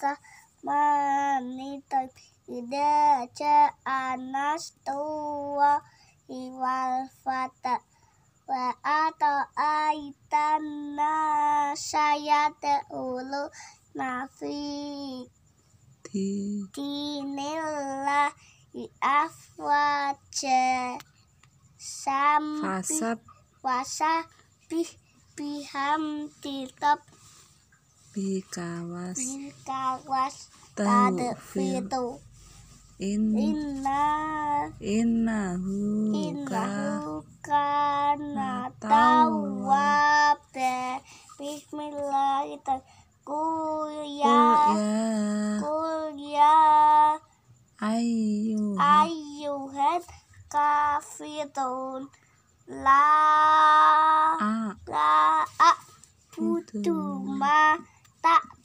ka manitag ide ce anas tua iwal fata wa ato aitan saya te ulu nafi tinila iafwa ce sampi wasa pi piham titap bikawas bikawas tadfitu inna inna huka Inna huka bismillahirrahmanirrahim kul ya ayu ayuhat kafirun la a la a ma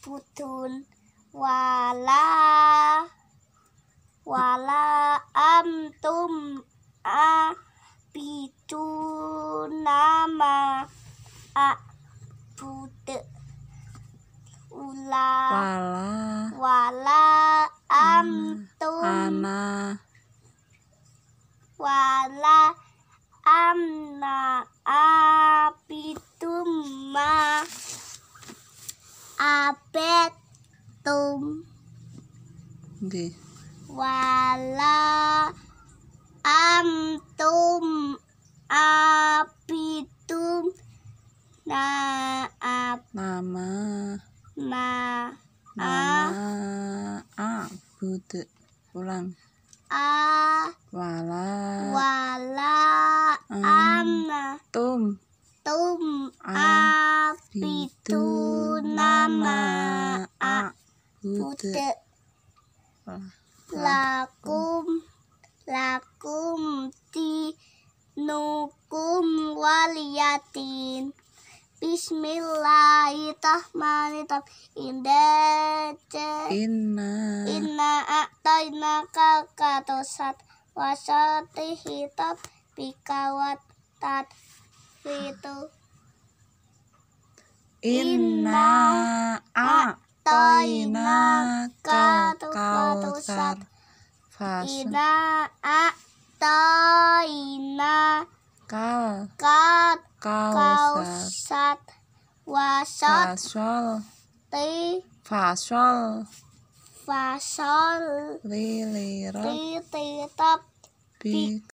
putun wala wala amtum nama a putu ula wala wala amtum ana wala amna pitu ma abetum tum wala amtum abitum na ab nama na nama abud ulang a wala wala am tum tum a nama a Putih lakum lakum ti nukum waliyatin Bismillahirrahmanirrahim. Inna Inna Inna a'tayna kakatosat wasati hitab bikawat tat fitu Inna a'toina kautsar Inna a'toina ka kausat wasat fasol ti fasol fasol li ti li bi